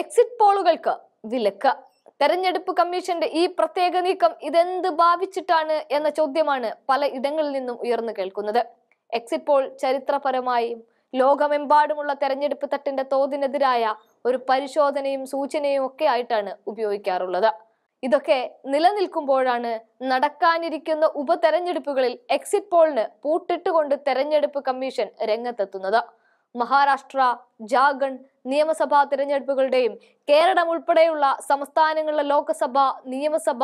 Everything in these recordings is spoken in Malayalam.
എക്സിറ്റ് പോളുകൾക്ക് വിലക്ക് തെരഞ്ഞെടുപ്പ് കമ്മീഷന്റെ ഈ പ്രത്യേക നീക്കം ഇതെന്ത് ഭാവിച്ചിട്ടാണ് എന്ന ചോദ്യമാണ് പല ഇടങ്ങളിൽ നിന്നും ഉയർന്നു കേൾക്കുന്നത് എക്സിറ്റ് പോൾ ചരിത്രപരമായും ലോകമെമ്പാടുമുള്ള തെരഞ്ഞെടുപ്പ് തട്ടിന്റെ തോതിനെതിരായ ഒരു പരിശോധനയും സൂചനയും ഒക്കെ ആയിട്ടാണ് ഉപയോഗിക്കാറുള്ളത് ഇതൊക്കെ നിലനിൽക്കുമ്പോഴാണ് നടക്കാനിരിക്കുന്ന ഉപതെരഞ്ഞെടുപ്പുകളിൽ എക്സിറ്റ് പോളിന് പൂട്ടിട്ടുകൊണ്ട് തെരഞ്ഞെടുപ്പ് കമ്മീഷൻ രംഗത്തെത്തുന്നത് മഹാരാഷ്ട്ര ജാർഖണ്ഡ് നിയമസഭാ തെരഞ്ഞെടുപ്പുകളുടെയും കേരളം ഉൾപ്പെടെയുള്ള സംസ്ഥാനങ്ങളിലെ ലോക്സഭ നിയമസഭ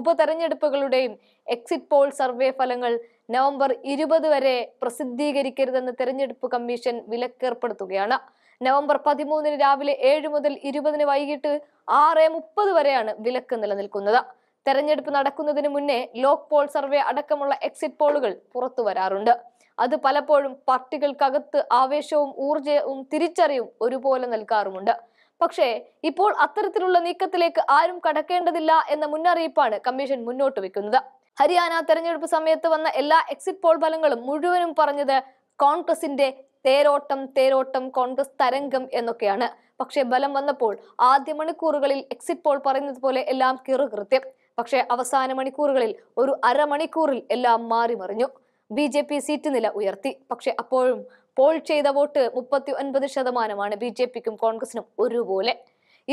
ഉപതെരഞ്ഞെടുപ്പുകളുടെയും എക്സിറ്റ് പോൾ സർവേ ഫലങ്ങൾ നവംബർ ഇരുപത് വരെ പ്രസിദ്ധീകരിക്കരുതെന്ന് തെരഞ്ഞെടുപ്പ് കമ്മീഷൻ വിലക്കേർപ്പെടുത്തുകയാണ് നവംബർ പതിമൂന്നിന് രാവിലെ ഏഴ് മുതൽ ഇരുപതിന് വൈകിട്ട് ആറ് മുപ്പത് വരെയാണ് വിലക്ക് നിലനിൽക്കുന്നത് തെരഞ്ഞെടുപ്പ് നടക്കുന്നതിന് മുന്നേ ലോക് പോൾ സർവേ അടക്കമുള്ള എക്സിറ്റ് പോളുകൾ പുറത്തു വരാറുണ്ട് അത് പലപ്പോഴും പാർട്ടികൾക്കകത്ത് ആവേശവും ഊർജവും തിരിച്ചറിയും ഒരുപോലെ നൽകാറുമുണ്ട് പക്ഷേ ഇപ്പോൾ അത്തരത്തിലുള്ള നീക്കത്തിലേക്ക് ആരും കടക്കേണ്ടതില്ല എന്ന മുന്നറിയിപ്പാണ് കമ്മീഷൻ മുന്നോട്ട് വെക്കുന്നത് ഹരിയാന തെരഞ്ഞെടുപ്പ് സമയത്ത് വന്ന എല്ലാ എക്സിറ്റ് പോൾ ഫലങ്ങളും മുഴുവനും പറഞ്ഞത് കോൺഗ്രസിന്റെ തേരോട്ടം തേരോട്ടം കോൺഗ്രസ് തരംഗം എന്നൊക്കെയാണ് പക്ഷേ ബലം വന്നപ്പോൾ ആദ്യ മണിക്കൂറുകളിൽ എക്സിറ്റ് പോൾ പറയുന്നത് പോലെ എല്ലാം കിറുകൃത്യം പക്ഷേ അവസാന മണിക്കൂറുകളിൽ ഒരു അരമണിക്കൂറിൽ എല്ലാം മാറിമറിഞ്ഞു ബി ജെ പി സീറ്റ് നില ഉയർത്തി പക്ഷെ അപ്പോഴും പോൾ ചെയ്ത വോട്ട് മുപ്പത്തി ഒൻപത് ശതമാനമാണ് ബി ജെ പിക്കും കോൺഗ്രസിനും ഒരുപോലെ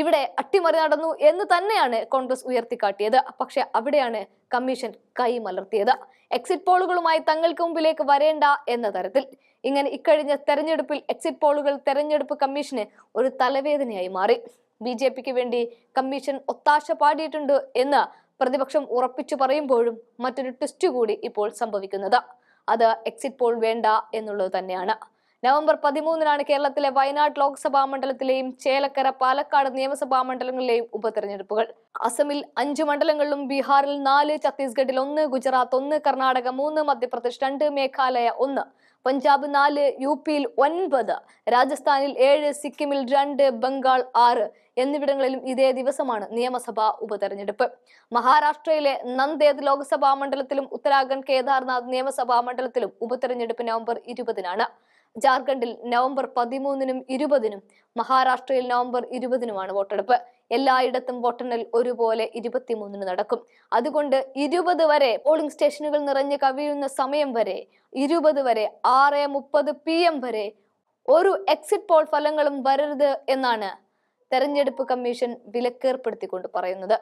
ഇവിടെ അട്ടിമറി നടന്നു എന്ന് തന്നെയാണ് കോൺഗ്രസ് ഉയർത്തിക്കാട്ടിയത് പക്ഷെ അവിടെയാണ് കമ്മീഷൻ കൈമലർത്തിയത് എക്സിറ്റ് പോളുകളുമായി തങ്ങൾക്ക് മുമ്പിലേക്ക് വരേണ്ട എന്ന തരത്തിൽ ഇങ്ങനെ ഇക്കഴിഞ്ഞ തെരഞ്ഞെടുപ്പിൽ എക്സിറ്റ് പോളുകൾ തെരഞ്ഞെടുപ്പ് കമ്മീഷന് ഒരു തലവേദനയായി മാറി ബി ജെ പിക്ക് വേണ്ടി കമ്മീഷൻ ഒത്താശ പാടിയിട്ടുണ്ട് എന്ന് പ്രതിപക്ഷം ഉറപ്പിച്ചു പറയുമ്പോഴും മറ്റൊരു ട്വിസ്റ്റ് കൂടി ഇപ്പോൾ സംഭവിക്കുന്നത് അത് എക്സിറ്റ് പോൾ വേണ്ട എന്നുള്ളത് തന്നെയാണ് നവംബർ പതിമൂന്നിനാണ് കേരളത്തിലെ വയനാട് ലോക്സഭാ മണ്ഡലത്തിലെയും ചേലക്കര പാലക്കാട് നിയമസഭാ മണ്ഡലങ്ങളിലെയും ഉപതെരഞ്ഞെടുപ്പുകൾ അസമിൽ അഞ്ച് മണ്ഡലങ്ങളിലും ബീഹാറിൽ നാല് ഛത്തീസ്ഗഡിൽ ഒന്ന് ഗുജറാത്ത് ഒന്ന് കർണാടക മൂന്ന് മധ്യപ്രദേശ് രണ്ട് മേഘാലയ ഒന്ന് പഞ്ചാബ് നാല് യു പിയിൽ ഒൻപത് രാജസ്ഥാനിൽ ഏഴ് സിക്കിമിൽ രണ്ട് ബംഗാൾ ആറ് എന്നിവിടങ്ങളിലും ഇതേ ദിവസമാണ് നിയമസഭാ ഉപതെരഞ്ഞെടുപ്പ് മഹാരാഷ്ട്രയിലെ നന്ദേദ് ലോക്സഭാ മണ്ഡലത്തിലും ഉത്തരാഖണ്ഡ് കേദാർനാഥ് നിയമസഭാ മണ്ഡലത്തിലും ഉപതെരഞ്ഞെടുപ്പ് നവംബർ ഇരുപതിനാണ് ജാർഖണ്ഡിൽ നവംബർ പതിമൂന്നിനും ഇരുപതിനും മഹാരാഷ്ട്രയിൽ നവംബർ ഇരുപതിനുമാണ് വോട്ടെടുപ്പ് എല്ലായിടത്തും വോട്ടെണ്ണൽ ഒരുപോലെ ഇരുപത്തിമൂന്നിന് നടക്കും അതുകൊണ്ട് ഇരുപത് വരെ പോളിംഗ് സ്റ്റേഷനുകൾ നിറഞ്ഞ് കവിയുന്ന സമയം വരെ ഇരുപത് വരെ ആറ് മുപ്പത് പി എം വരെ ഒരു എക്സിറ്റ് പോൾ ഫലങ്ങളും വരരുത് എന്നാണ് തെരഞ്ഞെടുപ്പ് കമ്മീഷൻ വിലക്കേർപ്പെടുത്തിക്കൊണ്ട് പറയുന്നത്